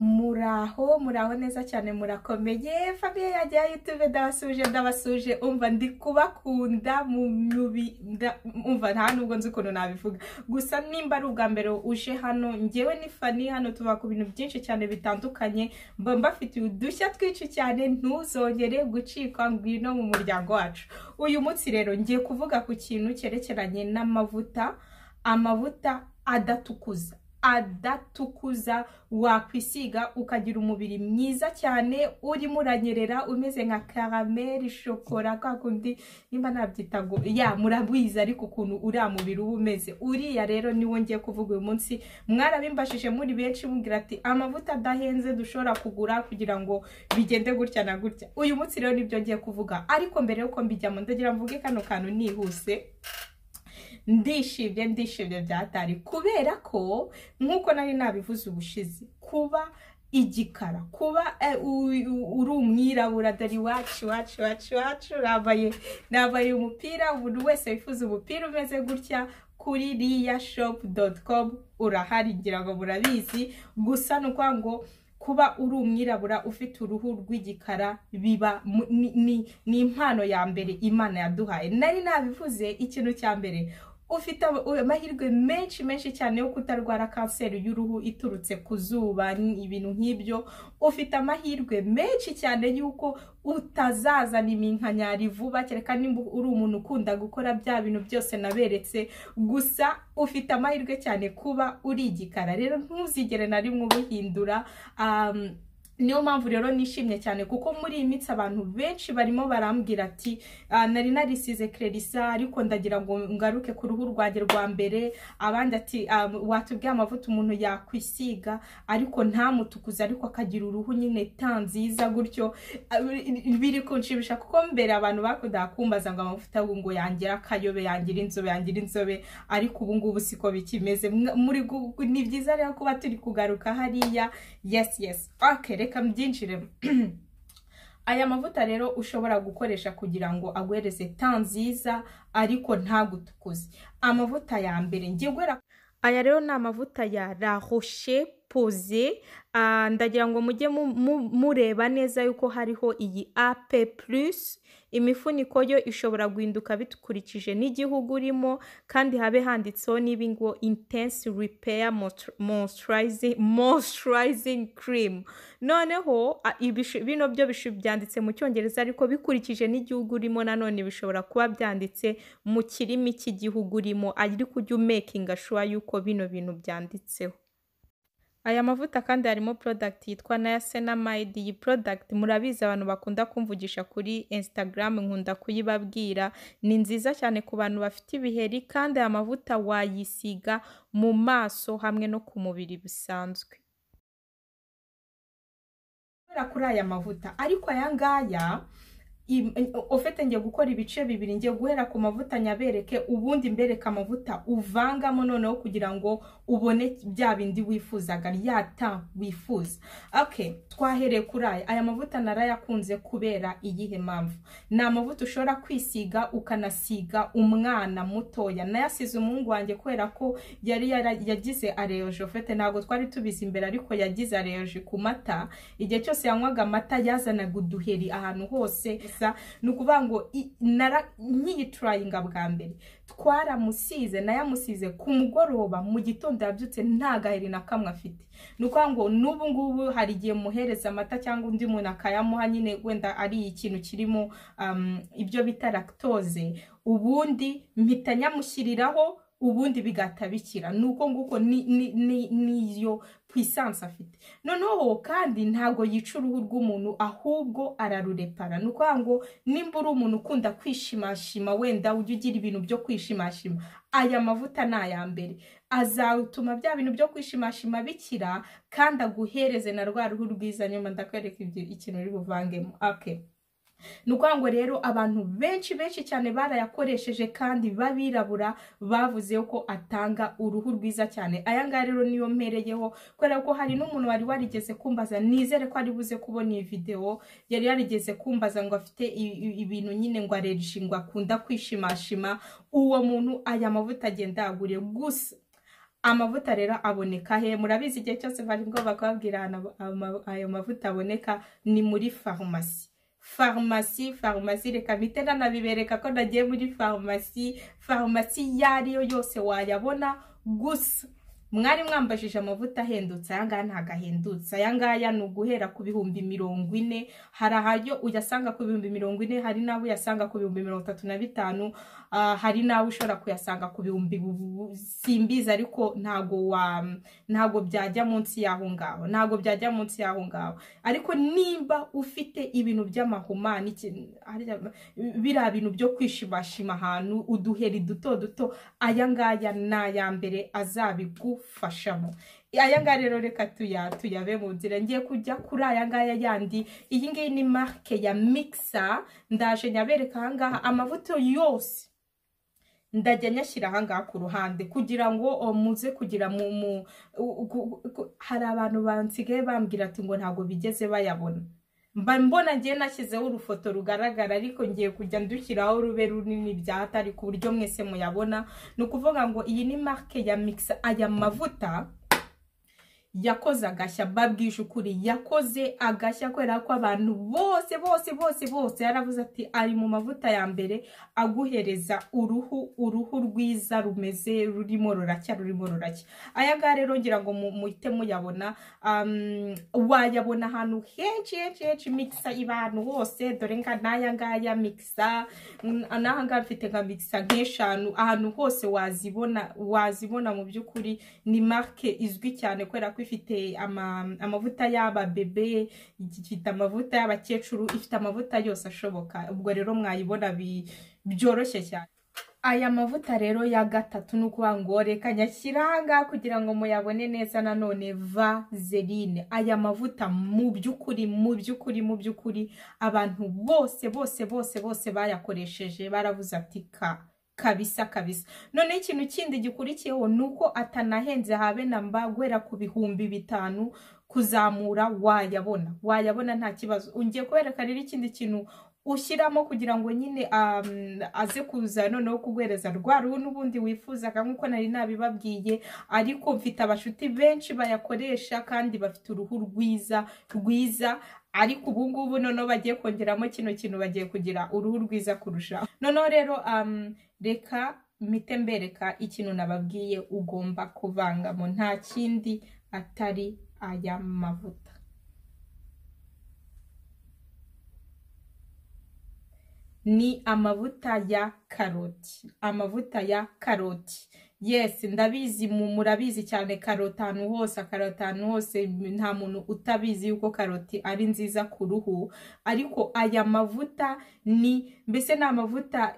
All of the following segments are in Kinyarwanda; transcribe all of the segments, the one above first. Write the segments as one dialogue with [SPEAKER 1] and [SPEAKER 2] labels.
[SPEAKER 1] muraho muraho neza cyane murakomeye famiye yanjye ya yutube ndabasuje ndabasuje umva ndi kubakunda umva nta nubwo nzi ukuntu nabivuga gusa nimba ari ubwa mbere uje hano ngewe ni fani hano tuba ku bintu byinshi cyane bitandukanye mba mbafitiye udushya twinshi cyane ntuzongere gucikwa ngwino mu muryango wacu uyu munsi rero ngiye kuvuga ku kintu cyerekeranye n'amavuta amavuta adatukuza adatukuza wakwisiga ukagira umubiri mwiza cyane urimo uranyerera umeze nka karameli shokora kwa kundi nimba nabyita ngo ya murabizi ariko ukuntu uriya mubiri uba umeze uriya rero niwo ngiye kuvuga uyu munsi mwarabimbashije muri benshi mubwira ati amavuta adahenze dushobora kugura kugira ngo bigende gutya na gutya uyu munsi rero nibyo ngiye kuvuga ariko mbere yuko mbijyamo ndagira mvuge kano kantu nihuse ndishimye ndishimye byatari kubera ko nk'uko nari nabivuze ubushize kuba igikara kuba eh, uri umwirabura dore iwacu iwacu iwacu iwacu nambaye umupira umuntu wese wifuza umupira umeze gutya kuri riya shopu doti komu urahari ngira ngo murabizi gusa ni ukuvuga ngo kuba uri umwirabura ufite uruhu rw'igikara biba ni impano ya mbere imana yaduhaye nari nabivuze ikintu cya mbere ufite amahirwe menshi menshi cyane yo kutarwara kanseri y'uruhu iturutse ku zuba ibintu nk'ibyo ufite amahirwe menshi cyane y'uko utazazana iminkanyari vuba kereka nimba uri umuntu ukunda gukora bya bintu byose naberetse gusa ufite amahirwe cyane kuba uri igikara rero ntuzigere na rimwe ubuhindura um, niyo mpamvu rero nishimye cyane kuko muri iyi minsi abantu benshi barimo barambwira ati ah, nari narisize kererisa ariko ndagira ngo ngaruke ku ruhu rwanjye rwa mbere abandi ati ah, watubwiye amavuta umuntu yakwisiga ariko ntamutukuze ariko akagira uruhu nyine ta nziza gutyo ah, biri kunshimisha kuko mbere abantu bakundaga kumbaza ngo amavuta ngo yangira akayobe yangira inzobe yangira inzobe ariko ubu ngubu siko bikimeze ni byiza rero kuba turi kugaruka hariya yesi yesi reka ndakwereka byinshi aya mavuta rero ushobora gukoresha kugira ngo agwereze ta nziza ariko ntagutukuze amavuta ya mbere njye aya rero ni amavuta ya la roche poze ah, ndagira ngo mujye mureba neza yuko hariho iyi ape purusi imifuniko yo ishobora guhinduka bikurikije n'igihugu urimo kandi habe handitseho n'ibi ngo intense repair moisturizing cream noneho ah, bino byo byanditse mu cyongereza ariko bikurikije n'igihugu urimo nanone bishobora kuba byanditse mu kirimi cy'igihugu urimo ariko ujye umekinga shuwa yuko bino bintu byanditseho Aya mavuta kandi harimo product yitwa niacinamide, iyi product murabizi abantu bakunda kumvugisha kuri Instagram nkunda kuyibabwira, ni nziza cyane ku bantu bafite ibiheri kandi aya mavuta wayisiga mu maso hamwe no ku mubiri bisanzwe. Kuri aya mavuta ariko aya ngaya. Eh, ofete njye gukora ibice bibiri njye guhera ku mavuta nyabereke ubundi mbereka amavuta uvangamo noneho kugira ngo ubone bya bindi wifuzaga ryata wifuza oke twahereye kuri aya aya mavuta narayakunze kubera iyihe mpamvu ni amavuta ushobora kwisiga ukanasiga umwana mutoya nayasize umuhungu wanjye kubera ko yari yagize areyoji ofete ntabwo twari tubizi imbere ariko yagize areyoji ku mata igihe cyose yanywaga amata yazanaga uduheri ahantu hose gusa ni ukuvuga ngo nkiyiturayinga bwa mbere twaramusize nayamusize ku mugoroba mu gitondo yabyutse nta gaheri na kamwe afite ni ukuvuga ngo n'ubu ngubu hari igihe muhereza amata cyangwa undi muntu akayamuha nyine wenda ari ikintu kirimo ibyo bita lactose ubundi mpita nyamushyiriraho ubundi bigatabikira ni uko nguko niyo puissance afite noneho kandi ntabwo yica uruhu rw'umuntu ahubwo ararurepara ni ukuvuga ngo nimba uri umuntu ukunda kwishimashima wenda ujye ugira ibintu byo kwishimashima aya mavuta ni aya mbere azatuma bya bintu byo kwishimashima bikira kandi aguhereze na rwa ruhu rwiza nyuma ndakwereka ikintu uri buvangemo ake ni ukuvuga ngo rero abantu benshi benshi cyane barayakoresheje kandi b'abirabura bavuze ko atanga uruhu rwiza cyane aya ngaya rero niyo mpereyeho kubera ko hari n'umuntu wari warigeze kumbaza nizere ko ari buze kubona iyi videwo yari yarigeze kumbaza ngo afite ibintu nyine ngo arenshi ngo akunda kwishimashima uwo muntu aya mavuta agenda agure gusa amavuta rero aboneka he murabizi igihe cyose bari bwo bakababwira ayo mavuta aboneka ni muri farumasi farumasi farumasi reka mpite nanabibereka ko nagiye muri farumasi farumasi iyo ari yo yose wayabona gusa mwari mwambajije amavuta ahendutse aya ngaya ntabwo ahendutse aya ngaya ni uguhera ku bihumbi mirongo ine hari aharyo uyasanga ku bihumbi mirongo ine hari n'abo uyasanga ku bihumbi mirongo itatu na bitanu ah, hari n'abo ushobora kuyasanga ku bihumbi simbizi ariko ntago wa ntago byajya munsi y'aho ngaho ntago byajya munsi y'aho ngaho ariko nimba ufite ibintu by'amahumane biriya bintu byo kwishimashima ahantu uduheri duto duto aya ngaya ni aya mbere azabigu kudufashamo aya ngaya rero reka tuya tuyabe mu nzira ngiye kujya kuri aya ngaya yandi iyi ngiyi ni marike ya mikisa ndaje nyabereka ahangaha amavuta yose ndajya nyashyira ahangaha ku ruhande kugira ngo muze kugira mu mu hari abantu bansigaye bambwira ati ngo ntabwo bigeze bayabona mba mbona ngiye nashyizeho urufoto rugaragara ariko ngiye kujya ndushyiraho rube runini byatari ku buryo mwese muyabona ni ukuvuga ngo iyi ni marike ya mix aya mavuta yakoze agashya mbabwije ukuri yakoze agashya kubera ko abantu bose bose bose bose yaravuze ati ari mu mavuta ya mbere aguhereza uruhu uruhu rwiza rumeze rurimo ruracya rurimo ruracya aya ngaya rero ngira ngo muhite muyabona um, wayabona ahantu henshi henshi henshi mikisa iba ahantu dore nga n'aya ngaya mikisa n'aha ngaha mfite nka mikisa nk'eshanu ahantu hose wazibona wazibona mu by'ukuri ni marike izwi cyane kubera ko ko ifite amavuta yaba bebe ifite amavuta y'abakecuru ifite amavuta yose ashoboka ubwo rero mwayibona byoroshye cyane aya mavuta rero ya gatatu ni ukuvuga ngo reka nyashyiranga kugira ngo muyabone neza nanone vazeline aya mavuta mu by'ukuri mu by'ukuri mu by'ukuri abantu bose bose bose bose bayakoresheje baravuze ati ka kabisa kabisa noneho ikintu kindi gikurikiyeho ni uko atanahenze habe na mba guhera ku bihumbi bitanu kuzamura wayabona wayabona nta kibazo ungiye kubereka rero ikindi kintu ushyiramo kugira ngo nyine um, aze kuza noneho kuguhereza rwa ruhu n'ubundi wifuzaga nk'uko nari nabibabwiye ariko mfite abashuti benshi bayakoresha kandi bafite uruhu rwiza rwiza ariko ubu ngubu noneho bagiye kongeramo kino kintu bagiye kugira uruhu rwiza kurushaho noneho rero um, reka mite mbereka ikintu nababwiye ugomba kuvangamo nta kindi atari aya mavuta ni amavuta ya karoti amavuta ya karoti yes ndabizi murabizi cyane karoti ahantu hose akaroti ahantu hose nta muntu utabizi yuko karoti ari nziza ku ruhu ariko aya mavuta ni mbese ni amavuta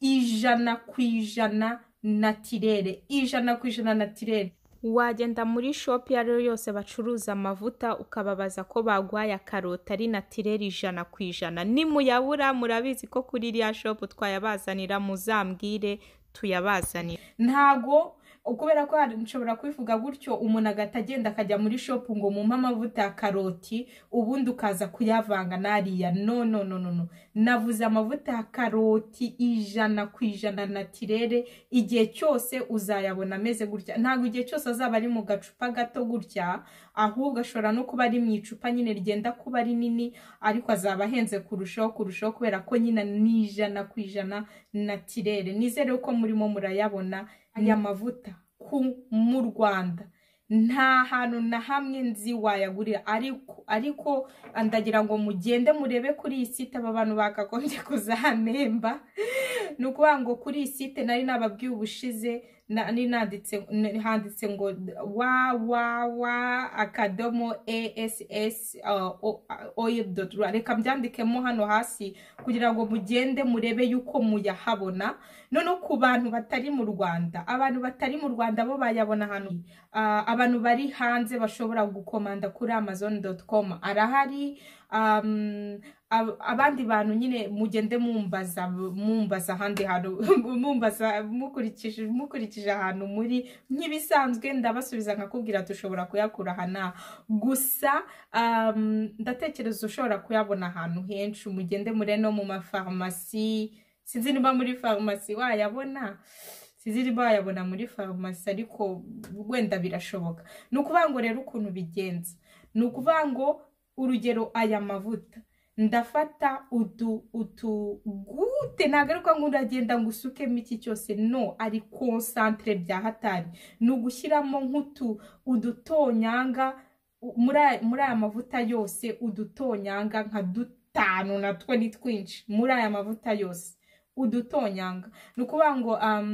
[SPEAKER 1] ijana ku ijana natirere ijana ku ijana natirere wagenda muri shopu iyo yo yose bacuruza amavuta ukababaza ko bagwaye karoti ari natireri ijana ku ijana nimuyabura murabizi ko kuri iriya shopu twayabazanira muzambwire tuyabazanira ntago kubera ko hari nshobora kubivuga gutyo umuntu agahita agenda akajya muri shopu ngo mumpe amavuta ya karoti ubundi ukaza kuyavanga n'ariya no no no no no navuze amavuta ya karoti ijana ku ijana na tirere igihe cyose uzayabona ameze gutya ntabwo igihe cyose azaba ari mu gacupa gato gutya ahubwo ashobora no kuba ari mu icupa nyine ryenda kuba rinini ariko azaba ahenze kurushaho kurushaho kubera ko nyine ni ijana ku ijana na tirere nizere ko murimo murayabona aya mavuta mu rwanda nta hantu na hamwe nzi wayagurira ariko ariko ndagira ngo mugende murebe kuri iyi site aba bantu bakagombye kuzahamemba ni ukuvuga ngo kuri iyi site nari nababwiye ubushize handitse ngo wawawa akadomo ess uh, oil doti rwa reka byandikemo hano hasi kugira ngo mugende murebe yuko muyahabona noneho ku bantu batari mu rwanda abantu batari mu rwanda bo bayabona hano uh, abantu bari hanze bashobora gukomanda kuri amazon dot com arahari um, abandi bantu nyine mugende mumbaza mumbaza ahandi hantu mumbaza mukurikije mukurikije ahantu muri nk'ibisanzwe ndabasubiza nkakubwira dushobora kuyakura aha na gusa ndatekereza ushobora kuyabona ahantu henshi mugende mure no mu mafarumasi sinzi niba muri farumasi wayabona sinzi bayabona muri farumasi ariko wenda birashoboka ni ukuvuga ngo rero ukuntu bigenza ni ukuvuga ngo urugero aya mavuta ndafata utu utugute ntabwo ari uragenda ngo usukemo iki cyose no ari konsantere bya hatari ni ugushyiramo nk'utu udutonyanga muri aya mavuta yose udutonyanga nka dutanu twe ni twinshi muri aya mavuta yose udutonyanga ni ukuvuga ngo um,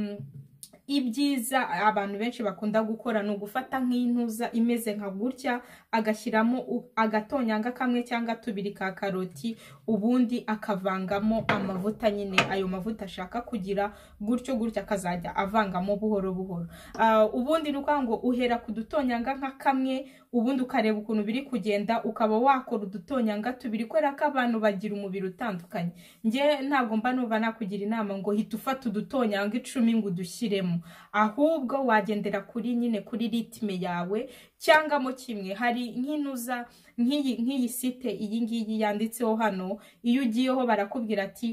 [SPEAKER 1] ibyiza abantu benshi bakunda gukora ni ugufata nk'intuza imeze nka gutya agashyiramo agatonyanga kamwe cyangwa tubiri ka karoti ubundi akavangamo amavuta nyine ayo mavuta ashaka kugira gutyo gutya akazajya avangamo buhoro buhoro ah, ubundi ni ukuvuga ngo uhera ku dutonyanga nka kamwe ubundi ukareba ukuntu biri kugenda ukaba wakora udutonyanga tubiri kubera ko abantu bagira umubiri utandukanye ngewe ntabwo mba numva nakugira inama ngo hita ufata udutonyanga icumi ngo udushyiremo kimwe ahubwo wagendera kuri nyine kuri ritime yawe cyangwa cyangwamo kimwe hari nk'inuza nk'iyi site iyi ngiyi yanditseho hano iyo ugiyeho barakubwira ati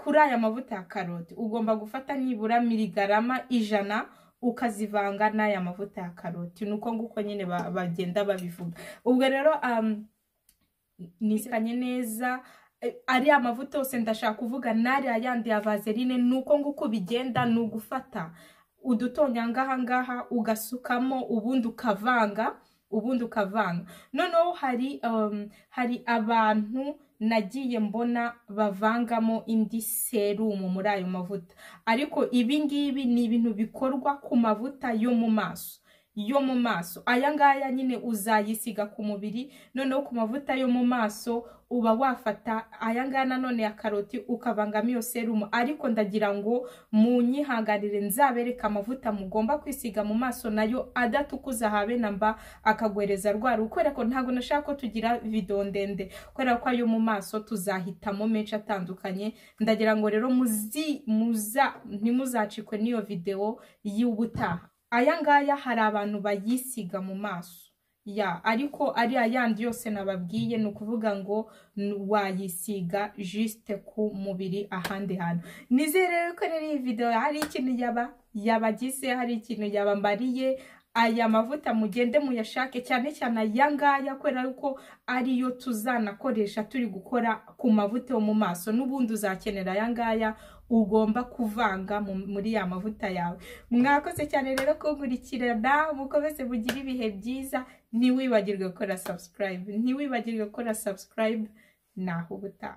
[SPEAKER 1] kuri aya mavuta ya karoti ugomba gufata nibura miligarama ijana ukazivanga n'aya mavuta ya karoti ni uko nguko nyine bagenda babivuga ubwo rero nisikanye neza Eh, ariya mavuta yose ndashaka kuvuga n'ariya yandi ya vaseline ni uko nguko ubigenda ni ugufata udutonyanga ngaha ugasukamo ubundi ukavanga ubundi ukavanga noneho hari um, hari abantu nagiye mbona bavangamo indi serumu muri ayo mavuta ariko ibi ngibi ni ibintu bikorwa ku mavuta yo mu maso yo mu maso aya ngaya nyine uzayisiga ku mubiri noneho ku mavuta yo mu maso uba wafata aya ngaya nanone ya karoti ukavangamo iyo serumu ariko ndagira ngo munyihangarire nzabereka amavuta mugomba kwisiga mu maso nayo adatukuza habe na mba akagwereza rwara kubera ko ntabwo nashaka ko tugira video ndende kubera ko ayo mu maso tuzahitamo menshi atandukanye ndagira ngo rero muzi muza ntimuzacikwe n'iyo video y'ubutaha aya ngaya hari abantu bayisiga mu maso ya ariko ari ayandi yose nababwiye ni ukuvuga ngo wayisiga jisite ku mubiri ahandi hantu nizere ko rero iyi videwo hari ikintu yaba yabagize hari ikintu yabambariye aya mavuta mugende muyashake cyane cyane aya ngaya kubera yuko ariyo tuzanakoresha turi gukora ku mavuta yo mu maso n'ubundi uzakenera aya ngaya ugomba kuvanga muri ya mavuta yawe mwakoze cyane rero kunkurikirana mukomeze mugire ibihe byiza ntiwibagirwe gukora sabusikarayibu ntiwibagirwe gukora sabusikarayibu naho ubutaha